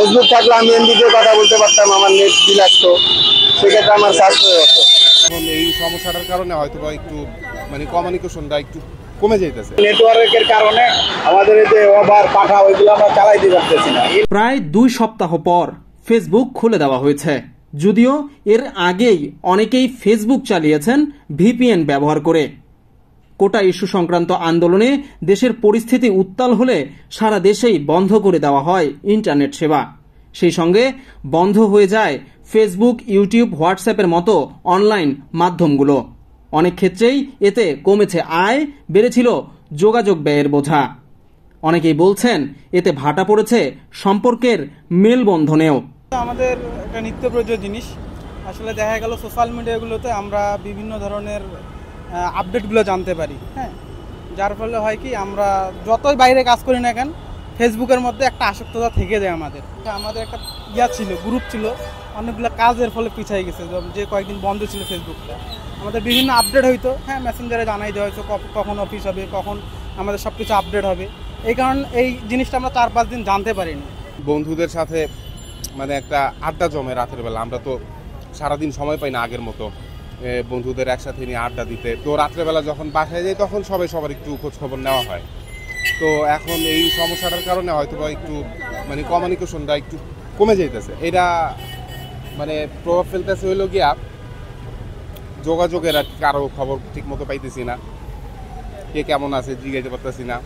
Facebook থাকলে আমি এমবিতেও কথা বলতে পারতাম আমার নেট বিল আসতো সেক্ষেত্রে আমার সাশ্রয় হতো এখন এই সমস্যাটার কারণে হয়তো বা একটু মানে কমিউনিকেশনটা একটু কমে নেটওয়ার্কের কারণে আমাদের এই যে পাঠা ওইগুলো আমরা চালাইতে পারতেছি প্রায় দুই সপ্তাহ পর ফেসবুক খুলে দেওয়া হয়েছে যদিও এর আগেই অনেকেই ফেসবুক চালিয়েছেন ভিপিএন ব্যবহার করে কোটা ইস্যু সংক্রান্ত আন্দোলনে দেশের পরিস্থিতি উত্তাল হলে সারা দেশেই বন্ধ করে দেওয়া হয় ইন্টারনেট সেবা সেই সঙ্গে বন্ধ হয়ে যায় ফেসবুক ইউটিউব হোয়াটসঅ্যাপের মতো অনলাইন মাধ্যমগুলো অনেক ক্ষেত্রেই এতে কমেছে আয় বেড়েছিল যোগাযোগ ব্যয়ের বোঝা অনেকেই বলছেন এতে ভাটা পড়েছে সম্পর্কের মেলবন্ধনেও আমাদের একটা নিত্য প্রয়োজনীয় জিনিস আসলে দেখা গেল সোশ্যাল মিডিয়াগুলোতে আমরা বিভিন্ন ধরনের আপডেটগুলো জানতে পারি হ্যাঁ যার ফলে হয় কি আমরা যতই বাইরে কাজ করি না কেন ফেসবুকের মধ্যে একটা আসক্ততা থেকে যায় আমাদের আমাদের একটা ইয়া ছিল গ্রুপ ছিল অনেকগুলো কাজের ফলে পিছিয়ে গেছে যে কয়েকদিন বন্ধ ছিল ফেসবুকটা আমাদের বিভিন্ন আপডেট হইতো হ্যাঁ মেসেঞ্জারে জানাই দেওয়া হয়েছে কখন অফিস হবে কখন আমাদের সব কিছু আপডেট হবে এই কারণ এই জিনিসটা আমরা চার পাঁচ দিন জানতে পারিনি বন্ধুদের সাথে মানে একটা আড্ডা জমে রাতের বেলা আমরা তো সারাদিন সময় পাই না আগের মতো বন্ধুদের একসাথে নিয়ে আড্ডা দিতে তো রাত্রেবেলা যখন বাসায় যাই তখন সবাই সবার একটু খোঁজখবর নেওয়া হয় তো এখন এই সমস্যাটার কারণে হয়তো বা একটু মানে কমিউনিকেশনটা একটু কমে যাইতেছে এটা মানে প্রভাব ফেলতেছে হইলো গিয়া যোগাযোগের আর কারো খবর ঠিক মতো পাইতেছি না কে কেমন আছে জিজ্ঞাসা পারতেছি না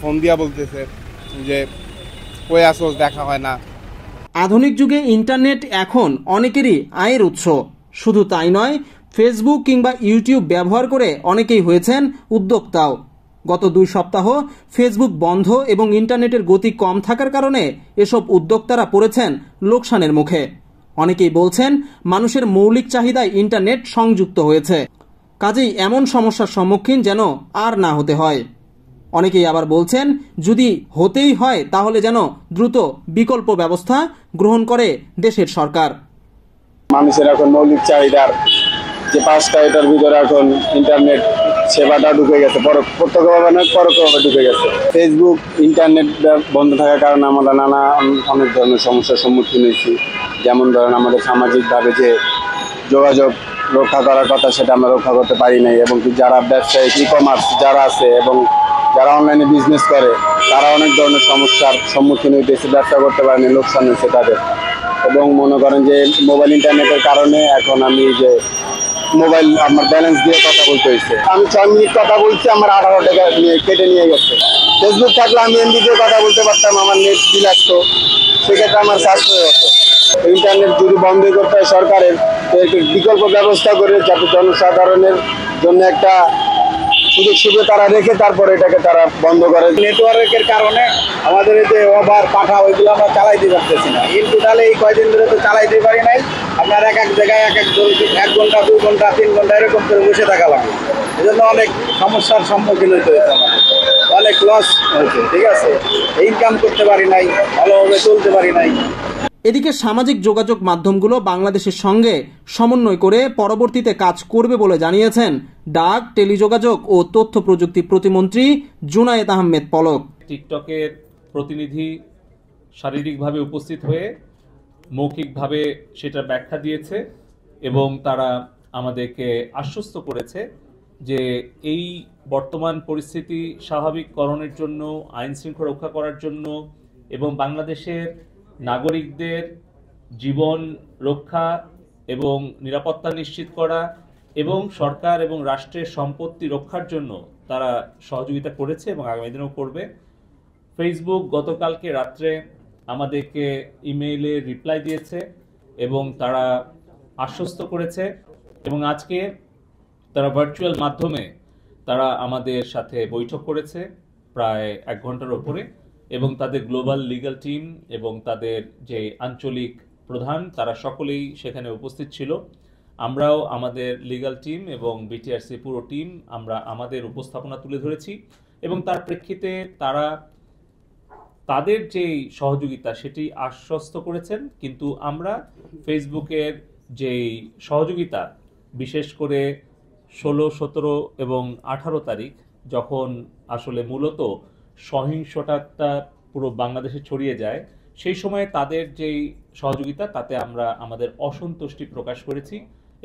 ফোন দিয়া বলতেছে যে ওই আসোস দেখা হয় না আধুনিক যুগে ইন্টারনেট এখন অনেকেরই আয়ের উৎস শুধু তাই নয় ফেসবুক কিংবা ইউটিউব ব্যবহার করে অনেকেই হয়েছেন উদ্যোক্তাও গত দুই সপ্তাহ ফেসবুক বন্ধ এবং ইন্টারনেটের গতি কম থাকার কারণে এসব উদ্যোক্তারা পড়েছেন লোকসানের মুখে অনেকেই বলছেন মানুষের মৌলিক চাহিদায় ইন্টারনেট সংযুক্ত হয়েছে কাজেই এমন সমস্যার সম্মুখীন যেন আর না হতে হয় অনেকেই আবার বলছেন যদি হতেই হয় তাহলে যেন দ্রুত বিকল্প ব্যবস্থা গ্রহণ করে দেশের সরকার মানুষের এখন মৌলিক চাহিদার যে পাঁচটা এটার ভিতরে এখন ইন্টারনেট সেবাটা ঢুকে গেছে প্রত্যক্ষভাবে না পরোক্ষভাবে ঢুকে গেছে ফেসবুক ইন্টারনেট বন্ধ থাকার কারণে আমরা নানা অনেক ধরনের সমস্যার সম্মুখীন হয়েছি যেমন ধরেন আমাদের সামাজিকভাবে যে যোগাযোগ রক্ষা করার কথা সেটা আমরা রক্ষা করতে পারি নাই এবং যারা ব্যবসায়ী ই কমার্স যারা আছে এবং যারা অনলাইনে বিজনেস করে তারা অনেক ধরনের সমস্যার সম্মুখীন হইতেছে ব্যবসা করতে পারেনি লোকসান হয়েছে তাদের এবং মনে করেন যে মোবাইল ইন্টারনেটের কারণে এখন আমি যে মোবাইল আমার ব্যালেন্স দিয়ে কথা বলতে হয়েছে আমি ছয় মিনিট কথা বলছি আমার আঠারো টাকা নিয়ে কেটে নিয়ে গেছে ফেসবুক থাকলে আমি এমনি দিয়ে কথা বলতে পারতাম আমার নেট বিল আসতো সেক্ষেত্রে আমার চার্জ হয়ে যেত ইন্টারনেট যদি বন্ধ করতে হয় সরকারের বিকল্প ব্যবস্থা করে যাতে জনসাধারণের জন্য একটা সুযোগ সুবিধা তারা রেখে তারপরে এটাকে তারা বন্ধ করে নেটওয়ার্কের কারণে আমাদের এই যে ওভার পাঠা ওইগুলো আমরা চালাইতে পারতেছি না কিন্তু তাহলে এই কয়দিন ধরে তো চালাইতে পারি নাই আপনার এক এক জায়গায় এক এক এক ঘন্টা দু ঘন্টা তিন ঘন্টা এরকম করে বসে থাকা লাগে এজন্য অনেক সমস্যার সম্মুখীন হইতে হয়েছে আমাদের অনেক লস হয়েছে ঠিক আছে ইনকাম করতে পারি নাই ভালোভাবে চলতে পারি নাই এদিকে সামাজিক যোগাযোগ মাধ্যমগুলো বাংলাদেশের সঙ্গে সমন্বয় করে পরবর্তীতে কাজ করবে বলে জানিয়েছেন ডাক টেলিযোগাযোগ ও তথ্য প্রযুক্তি প্রতিমন্ত্রী জুনায়েদ আহমেদ পলক টিকটকের প্রতিনিধি শারীরিকভাবে উপস্থিত হয়ে মৌখিকভাবে সেটা ব্যাখ্যা দিয়েছে এবং তারা আমাদেরকে আশ্বস্ত করেছে যে এই বর্তমান পরিস্থিতি স্বাভাবিককরণের জন্য আইন শৃঙ্খলা রক্ষা করার জন্য এবং বাংলাদেশের নাগরিকদের জীবন রক্ষা এবং নিরাপত্তা নিশ্চিত করা এবং সরকার এবং রাষ্ট্রের সম্পত্তি রক্ষার জন্য তারা সহযোগিতা করেছে এবং আগামী দিনেও করবে ফেসবুক গতকালকে রাত্রে আমাদেরকে ইমেইলে রিপ্লাই দিয়েছে এবং তারা আশ্বস্ত করেছে এবং আজকে তারা ভার্চুয়াল মাধ্যমে তারা আমাদের সাথে বৈঠক করেছে প্রায় এক ঘন্টার ওপরে এবং তাদের গ্লোবাল লিগাল টিম এবং তাদের যে আঞ্চলিক প্রধান তারা সকলেই সেখানে উপস্থিত ছিল আমরাও আমাদের লিগাল টিম এবং বিটিআরসি পুরো টিম আমরা আমাদের উপস্থাপনা তুলে ধরেছি এবং তার প্রেক্ষিতে তারা তাদের যে সহযোগিতা সেটি আশ্বস্ত করেছেন কিন্তু আমরা ফেসবুকের যেই সহযোগিতা বিশেষ করে ষোলো সতেরো এবং আঠারো তারিখ যখন আসলে মূলত সহিংসতা পুরো বাংলাদেশে ছড়িয়ে যায় সেই সময়ে তাদের যেই সহযোগিতা তাতে আমরা আমাদের অসন্তুষ্টি প্রকাশ করেছি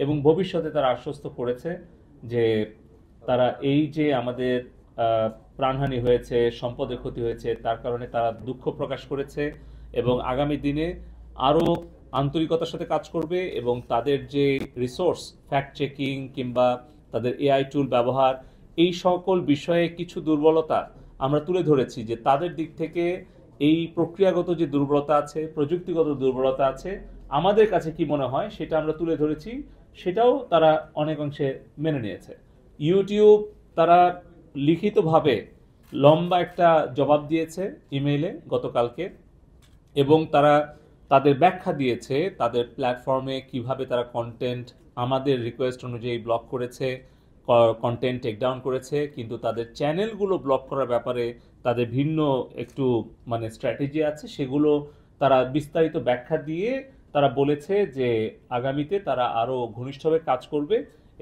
এবং ভবিষ্যতে তারা আশ্বস্ত করেছে যে তারা এই যে আমাদের প্রাণহানি হয়েছে সম্পদের ক্ষতি হয়েছে তার কারণে তারা দুঃখ প্রকাশ করেছে এবং আগামী দিনে আরও আন্তরিকতার সাথে কাজ করবে এবং তাদের যে রিসোর্স ফ্যাক্ট চেকিং কিংবা তাদের এআই টুল ব্যবহার এই সকল বিষয়ে কিছু দুর্বলতা আমরা তুলে ধরেছি যে তাদের দিক থেকে এই প্রক্রিয়াগত যে দুর্বলতা আছে প্রযুক্তিগত দুর্বলতা আছে আমাদের কাছে কি মনে হয় সেটা আমরা তুলে ধরেছি সেটাও তারা অনেক অংশে মেনে নিয়েছে ইউটিউব তারা লিখিতভাবে লম্বা একটা জবাব দিয়েছে ইমেইলে গতকালকে এবং তারা তাদের ব্যাখ্যা দিয়েছে তাদের প্ল্যাটফর্মে কিভাবে তারা কন্টেন্ট আমাদের রিকোয়েস্ট অনুযায়ী ব্লক করেছে কন্টেন্ট টেকডাউন করেছে কিন্তু তাদের চ্যানেলগুলো ব্লক করার ব্যাপারে তাদের ভিন্ন একটু মানে স্ট্র্যাটেজি আছে সেগুলো তারা বিস্তারিত ব্যাখ্যা দিয়ে তারা বলেছে যে আগামীতে তারা আরও ঘনিষ্ঠভাবে কাজ করবে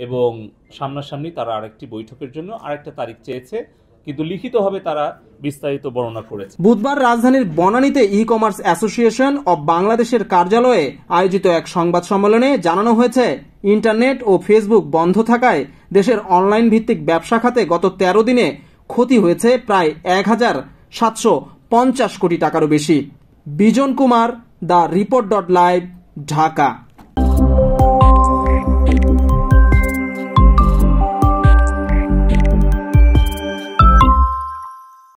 এবং সামনাসামনি তারা আরেকটি বৈঠকের জন্য আরেকটা তারিখ চেয়েছে কিন্তু লিখিতভাবে তারা বিস্তারিত বর্ণনা করেছে বুধবার রাজধানীর বনানীতে ই কমার্স অ্যাসোসিয়েশন অব বাংলাদেশের কার্যালয়ে আয়োজিত এক সংবাদ সম্মেলনে জানানো হয়েছে ইন্টারনেট ও ফেসবুক বন্ধ থাকায় দেশের অনলাইন ভিত্তিক ব্যবসা খাতে গত ১৩ দিনে ক্ষতি হয়েছে প্রায় এক হাজার সাতশো পঞ্চাশ কোটি টাকারও বেশি Bijon Kumar the report dot live Dhaka